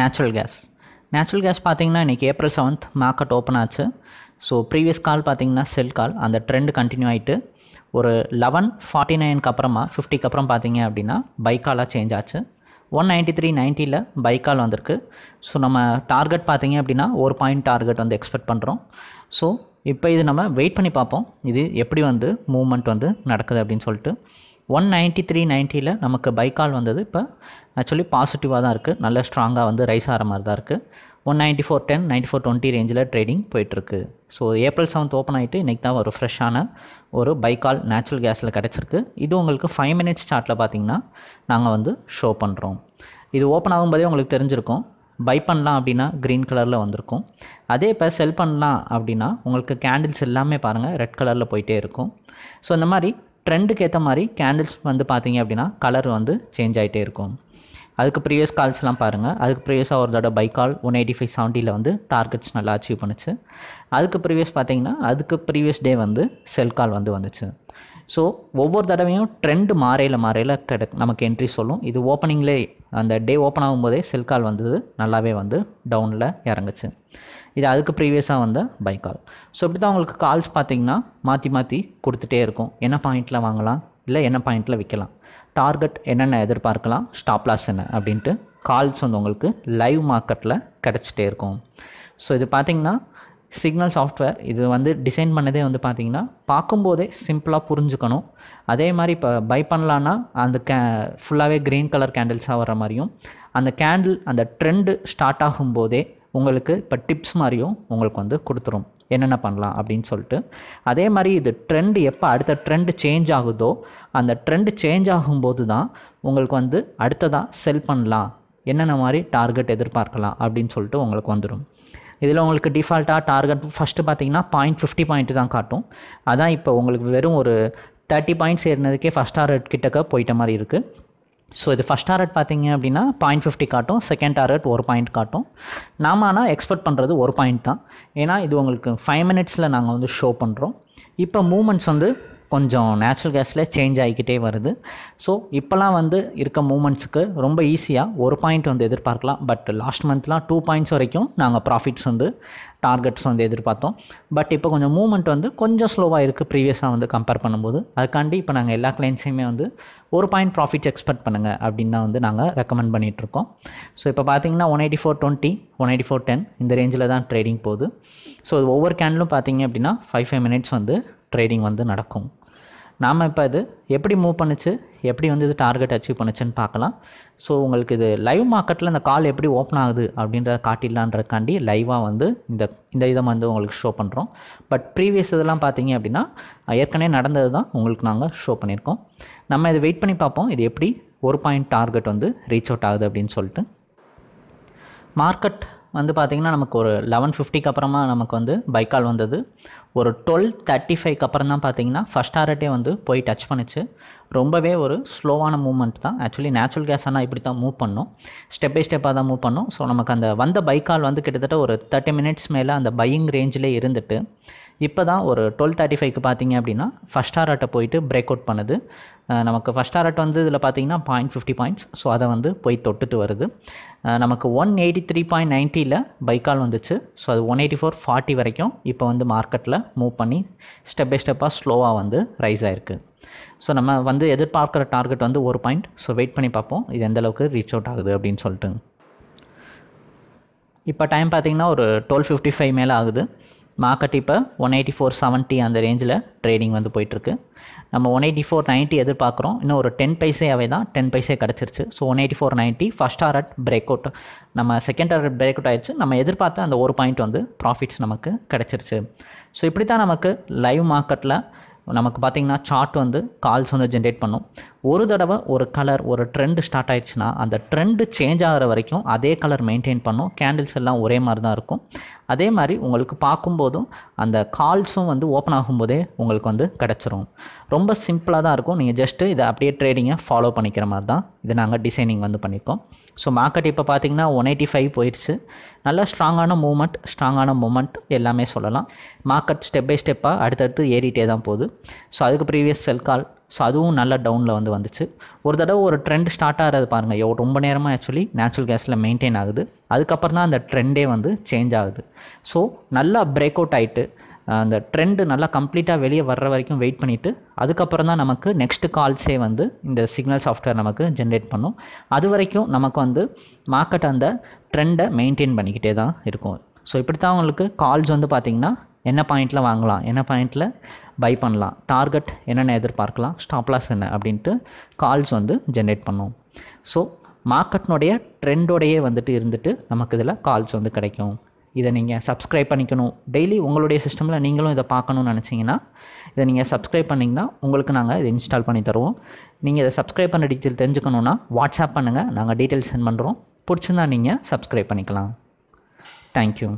natural gas natural gas பார்த்திங்கன்னா இன்றைக்கி April seventh market open ஆச்சு ஸோ ப்ரீவியஸ் கால் பார்த்திங்கன்னா செல் கால் அந்த ட்ரெண்ட் கண்டினியூ ஆகிட்டு ஒரு லெவன் ஃபார்ட்டி நைனுக்கு அப்புறமா ஃபிஃப்டிக்கு அப்புறம் பார்த்தீங்க அப்படின்னா பைக்காலாக சேஞ்ச் ஆச்சு ஒன் நைன்டி த்ரீ நைன்ட்டியில் பைக்கால் வந்திருக்கு ஸோ நம்ம டார்கெட் பார்த்தீங்க அப்படின்னா ஒரு பாயிண்ட் டார்கெட் வந்து எக்ஸ்பெக்ட் பண்ணுறோம் ஸோ இப்போ இது நம்ம வெயிட் பண்ணி பார்ப்போம் இது எப்படி வந்து மூவ்மெண்ட் வந்து நடக்குது அப்படின்னு சொல்லிட்டு ஒன் நைன்ட்டி த்ரீ நைன்ட்டியில் நமக்கு பைக்கால் வந்தது இப்போ ஆக்சுவலி பாசிட்டிவாக தான் இருக்குது நல்ல ஸ்ட்ராங்காக வந்து ரைஸ் ஆகிற மாதிரி தான் இருக்குது one ninety four ten ninety four twenty ரேஞ்சில் ட்ரேடிங் போயிட்டுருக்கு ஸோ ஏப்ரல் செவன்த் ஓப்பன் ஆகிட்டு இன்றைக்கி தான் ஒரு ஃப்ரெஷ்ஷான ஒரு பைக்கால் நேச்சுரல் கேஸில் கிடச்சிருக்கு இது உங்களுக்கு ஃபைவ் மினிட்ஸ் சார்ட்டில் பார்த்தீங்கன்னா நாங்கள் வந்து ஷோ பண்ணுறோம் இது ஓப்பன் ஆகும்போதே உங்களுக்கு தெரிஞ்சிருக்கும் பை பண்ணலாம் அப்படின்னா க்ரீன் கலரில் வந்திருக்கும் அதே இப்போ செல் பண்ணலாம் அப்படின்னா உங்களுக்கு கேண்டில்ஸ் எல்லாமே பாருங்கள் ரெட் கலரில் போயிட்டே இருக்கும் ஸோ இந்த மாதிரி ட்ரெண்டுக்கு ஏற்ற மாதிரி கேண்டில்ஸ் வந்து பார்த்தீங்க அப்படின்னா கலர் வந்து சேஞ்ச் ஆகிட்டே இருக்கும் அதுக்கு ப்ரீவியஸ் கால்ஸ்லாம் பாருங்கள் அதுக்கு ப்ரீவியஸாக ஒரு தடவை கால் ஒன் எயிட்டி ஃபைவ் செவன்ட்டியில் வந்து டார்கெட்ஸ் நல்லா அச்சீவ் பண்ணுச்சு அதுக்கு ப்ரீவியஸ் பார்த்தீங்கன்னா அதுக்கு ப்ரீவியஸ் டே வந்து செல் கால் வந்து வந்துச்சு ஸோ ஒவ்வொரு தடவையும் ட்ரெண்டு மாறையில் மாறையில் கிட நமக்கு என்ட்ரி சொல்லும் இது ஓப்பனிங்லே அந்த டே ஓப்பன் ஆகும்போதே செல் கால் வந்தது நல்லாவே வந்து டவுனில் இறங்குச்சு இது அதுக்கு ப்ரீவியஸாக வந்த பை கால் ஸோ இப்படி தான் உங்களுக்கு கால்ஸ் பார்த்தீங்கன்னா மாற்றி மாற்றி கொடுத்துட்டே இருக்கும் என்ன பாயிண்டில் வாங்கலாம் இல்லை என்ன பாயிண்டில் விற்கலாம் டார்கெட் என்னென்ன எதிர்பார்க்கலாம் ஸ்டாப் லாஸ் என்ன அப்படின்ட்டு கால்ஸ் வந்து உங்களுக்கு லைவ் மார்க்கெட்டில் கிடச்சிட்டே இருக்கும் ஸோ இது பார்த்திங்கன்னா சிக்னல் சாஃப்ட்வேர் இது வந்து டிசைன் பண்ணதே வந்து பார்த்திங்கன்னா பார்க்கும்போதே சிம்பிளாக புரிஞ்சுக்கணும் அதே மாதிரி இப்போ பை பண்ணலான்னா அந்த கே ஃபுல்லாகவே க்ரீன் கலர் கேண்டில்ஸாக வர மாதிரியும் அந்த கேண்டில் அந்த ட்ரெண்டு ஸ்டார்ட் ஆகும்போதே உங்களுக்கு இப்போ டிப்ஸ் மாதிரியும் உங்களுக்கு வந்து கொடுத்துரும் என்னென்ன பண்ணலாம் அப்படின்னு சொல்லிட்டு அதே மாதிரி இது ட்ரெண்டு எப்போ அடுத்த ட்ரெண்டு சேஞ்ச் ஆகுதோ அந்த ட்ரெண்டு சேஞ்ச் ஆகும்போது தான் உங்களுக்கு வந்து அடுத்ததாக செல் பண்ணலாம் என்னென்ன மாதிரி டார்கெட் எதிர்பார்க்கலாம் அப்படின்னு சொல்லிட்டு உங்களுக்கு வந்துடும் இதில் உங்களுக்கு டிஃபால்ட்டாக டார்கெட் ஃபஸ்ட்டு பார்த்தீங்கன்னா பாயிண்ட் ஃபிஃப்டி பாயிண்ட் தான் காட்டும் அதான் இப்போ உங்களுக்கு வெறும் ஒரு தேர்ட்டி பாயிண்ட்ஸ் ஏறினதுக்கே ஃபஸ்ட் டார்கெட் கிட்டக்க போயிட்ட மாதிரி இருக்குது ஸோ இது ஃபஸ்ட் டாரட் பார்த்தீங்க அப்படின்னா பாயிண்ட் ஃபிஃப்டி காட்டும் செகண்ட் டாரட் ஒரு பாயிண்ட் காட்டும் நாம் ஆனால் எக்ஸ்பெக்ட் பண்ணுறது ஒரு பாயிண்ட் தான் ஏன்னா இது உங்களுக்கு ஃபைவ் மினிட்ஸில் நாங்கள் வந்து ஷோ பண்ணுறோம் இப்போ மூமெண்ட்ஸ் வந்து கொஞ்சம் நேச்சுரல் கேஸில் சேஞ்ச் ஆகிக்கிட்டே வருது ஸோ இப்போலாம் வந்து இருக்க மூமெண்ட்ஸுக்கு ரொம்ப ஈஸியாக ஒரு பாயிண்ட் வந்து எதிர்பார்க்கலாம் பட் லாஸ்ட் மந்த்லாம் டூ பாயிண்ட்ஸ் வரைக்கும் நாங்கள் ப்ராஃபிட்ஸ் வந்து டார்கெட்ஸ் வந்து எதிர்பார்த்தோம் பட் இப்போ கொஞ்சம் மூமெண்ட் வந்து கொஞ்சம் ஸ்லோவாக இருக்குது ப்ரீவியஸாக வந்து கம்பேர் பண்ணும்போது அதுக்காண்டி இப்போ நாங்கள் எல்லா கிளைண்ட்ஸையுமே வந்து ஒரு பாயிண்ட் ப்ராஃபிட் எக்ஸ்பெக்ட் பண்ணுங்கள் அப்படின்னு தான் வந்து நாங்கள் ரெக்கமெண்ட் பண்ணிகிட்ருக்கோம் ஸோ இப்போ பார்த்தீங்கன்னா one eighty four twenty one eighty four ten இந்த ரேஞ்சில் தான் ட்ரேடிங் போகுது ஸோ ஒவ்வொரு கேண்டிலும் பார்த்தீங்க அப்படின்னா ஃபைவ் ஃபைவ் மினிட்ஸ் வந்து ட்ரேடிங் வந்து நடக்கும் நாம் இப்போ இது எப்படி மூவ் பண்ணுச்சு எப்படி வந்து இது டார்கெட் அச்சீவ் பண்ணுச்சுன்னு பார்க்கலாம் ஸோ உங்களுக்கு இது லைவ் மார்க்கெட்டில் இந்த கால் எப்படி ஓப்பன் ஆகுது அப்படின்றத காட்டிடலான்றக்காண்டி லைவாக வந்து இந்த இந்த இதை வந்து உங்களுக்கு ஷோ பண்ணுறோம் பட் ப்ரீவியஸ் இதெல்லாம் பார்த்தீங்க அப்படின்னா ஏற்கனவே நடந்தது தான் உங்களுக்கு நாங்கள் ஷோ பண்ணியிருக்கோம் நம்ம இதை வெயிட் பண்ணி பார்ப்போம் இது எப்படி ஒரு பாயிண்ட் டார்கெட் வந்து ரீச் அவுட் ஆகுது அப்படின்னு சொல்லிட்டு மார்க்கெட் வந்து பார்த்திங்கன்னா நமக்கு ஒரு லெவன் ஃபிஃப்டிக்கு அப்புறமா நமக்கு வந்து பைக்கால் வந்தது ஒரு டுவெல் தேர்ட்டி ஃபைவ்க்கு அப்புறம் தான் பார்த்தீங்கன்னா ஃபஸ்ட் ஆர்ட்டே வந்து போய் டச் பண்ணிச்சு ரொம்பவே ஒரு ஸ்லோவான மூவ்மெண்ட் தான் ஆக்சுவலி நேச்சுரல் கேஸ் ஆனால் இப்படி தான் மூவ் பண்ணும் ஸ்டெப் பை ஸ்டெப்பாக தான் மூவ் பண்ணும் ஸோ நமக்கு அந்த வந்த பைக்கால் வந்து கிட்டத்தட்ட ஒரு தேர்ட்டி மினிட்ஸ் மேலே அந்த பையிங் ரேஞ்சிலே இருந்துட்டு இப்போ தான் ஒரு டுவெல் தேர்ட்டி ஃபைவ்க்கு பார்த்தீங்க அப்படின்னா ஃபஸ்ட் ஆர்ட்டை போயிட்டு பிரேக் அவுட் பண்ணுது நமக்கு ஃபஸ்ட் ஆர்ட் வந்து இதில் பார்த்தீங்கன்னா பாயிண்ட் ஃபிஃப்டி பாயிண்ட்ஸ் ஸோ அதை வந்து போய் தொட்டுட்டு வருது நமக்கு ஒன் எயிட்டி த்ரீ பாயிண்ட் நைன்ட்டியில் பைக்கால் வந்துச்சு ஸோ அது ஒன் எயிட்டி ஃபோர் ஃபார்ட்டி வரைக்கும் இப்போ வந்து மார்க்கெட்டில் மூவ் பண்ணி ஸ்டெப் பை ஸ்டெப்பாக ஸ்லோவாக வந்து ரைஸ் ஆயிருக்கு ஸோ நம்ம வந்து எதிர்பார்க்குற டார்கெட் வந்து ஒரு பாயிண்ட் ஸோ வெயிட் பண்ணி பார்ப்போம் இது எந்தளவுக்கு ரீச் அவுட் ஆகுது அப்படின்னு சொல்லிட்டு இப்போ டைம் பார்த்தீங்கன்னா ஒரு டுவெல் ஃபிஃப்டி ஃபைவ் மேலே ஆகுது மார்க்கெட் இப்போ ஒன் எயிட்டி ஃபோர் செவன்ட்டி அந்த ரேஞ்சில் ட்ரேடிங் வந்து போயிட்டுருக்கு நம்ம ஒன் எயிட்டி ஃபோர் நைன்ட்டி எதிர்பார்க்குறோம் இன்னும் ஒரு டென் பைசேவே தான் டென் பைசே கிடச்சிருச்சு so one eighty four ninety first target break out நம்ம செகண்ட் அட் பிரேக் அவுட் ஆயிடுச்சு நம்ம எதிர்பார்த்த அந்த ஒரு பாயிண்ட் வந்து ப்ராஃபிட்ஸ் நமக்கு கிடச்சிருச்சு ஸோ இப்படி தான் நமக்கு லைவ் மார்க்கெட்டில் நமக்கு பார்த்திங்கன்னா சார்ட் வந்து கால்ஸ் வந்து ஜென்ரேட் பண்ணும் ஒரு தடவை ஒரு கலர் ஒரு ட்ரெண்டு ஸ்டார்ட் ஆயிடுச்சுன்னா அந்த ட்ரெண்டு சேஞ்ச் ஆகிற வரைக்கும் அதே கலர் மெயின்டைன் பண்ணும் கேண்டில்ஸ் எல்லாம் ஒரே மாதிரி தான் இருக்கும் அதே மாதிரி உங்களுக்கு பார்க்கும்போதும் அந்த கால்ஸும் வந்து ஓப்பன் ஆகும்போதே உங்களுக்கு வந்து கிடச்சிரும் ரொம்ப சிம்பிளாக தான் இருக்கும் நீங்கள் ஜஸ்ட்டு இதை அப்படியே ட்ரேடிங்கை ஃபாலோ பண்ணிக்கிற மாதிரி தான் இதை நாங்கள் டிசைனிங் வந்து பண்ணியிருக்கோம் ஸோ மார்க்கெட் இப்போ பார்த்தீங்கன்னா ஒன் எயிட்டி ஃபைவ் போயிடுச்சு நல்லா ஸ்ட்ராங்கான மூமெண்ட் ஸ்ட்ராங்கான மூமெண்ட் எல்லாமே சொல்லலாம் மார்க்கெட் ஸ்டெப் பை ஸ்டெப்பாக அடுத்தடுத்து ஏறிட்டே தான் போகுது ஸோ அதுக்கு ப்ரீவியஸ் செல் கால் ஸோ அதுவும் நல்ல டவுனில் வந்து வந்துச்சு ஒரு தடவை ஒரு ட்ரெண்ட் ஸ்டார்ட் ஆகிறது பாருங்கள் எவ்வளோ ரொம்ப நேரமாக ஆக்சுவலி நேச்சுரல் கேஸில் மெயின்டைன் ஆகுது அதுக்கப்புறம் தான் அந்த ட்ரெண்டே வந்து சேஞ்ச் ஆகுது ஸோ நல்லா பிரேக் அவுட் ஆகிட்டு அந்த ட்ரெண்டு நல்லா கம்ப்ளீட்டாக வெளியே வர்ற வரைக்கும் வெயிட் பண்ணிவிட்டு அதுக்கப்புறம் தான் நமக்கு நெக்ஸ்ட் கால்ஸே வந்து இந்த சிக்னல் சாஃப்ட்வேர் நமக்கு ஜென்ரேட் பண்ணும் அது வரைக்கும் நமக்கு வந்து மார்க்கெட் அந்த ட்ரெண்டை மெயின்டைன் பண்ணிக்கிட்டே தான் இருக்கும் ஸோ இப்படி தான் உங்களுக்கு கால்ஸ் வந்து பார்த்திங்கன்னா என்ன பாயிண்ட்டில் வாங்கலாம் என்ன பாயிண்ட்டில் பை பண்ணலாம் டார்கெட் என்னென்ன எதிர்பார்க்கலாம் ஸ்டாப்லாஸ் என்ன அப்படின்ட்டு கால்ஸ் வந்து ஜென்ரேட் பண்ணும் ஸோ மார்க்கெட்னுடைய ட்ரெண்டோடையே வந்துட்டு இருந்துட்டு நமக்கு இதில் கால்ஸ் வந்து கிடைக்கும் இதை நீங்கள் சப்ஸ்கிரைப் பண்ணிக்கணும் டெய்லி உங்களுடைய சிஸ்டமில் நீங்களும் இதை பார்க்கணும்னு நினச்சிங்கன்னா இதை நீங்கள் சப்ஸ்கிரைப் பண்ணிங்கன்னா உங்களுக்கு நாங்கள் இதை இன்ஸ்டால் பண்ணி தருவோம் நீங்கள் இதை சப்ஸ்கிரைப் பண்ண டீட்டெயில் தெரிஞ்சுக்கணுன்னா வாட்ஸ்அப் பண்ணுங்கள் நாங்கள் டீட்டெயில்ஸ் சென்ட் பண்ணுறோம் பிடிச்சிருந்தா நீங்கள் சப்ஸ்கிரைப் பண்ணிக்கலாம் தேங்க்யூ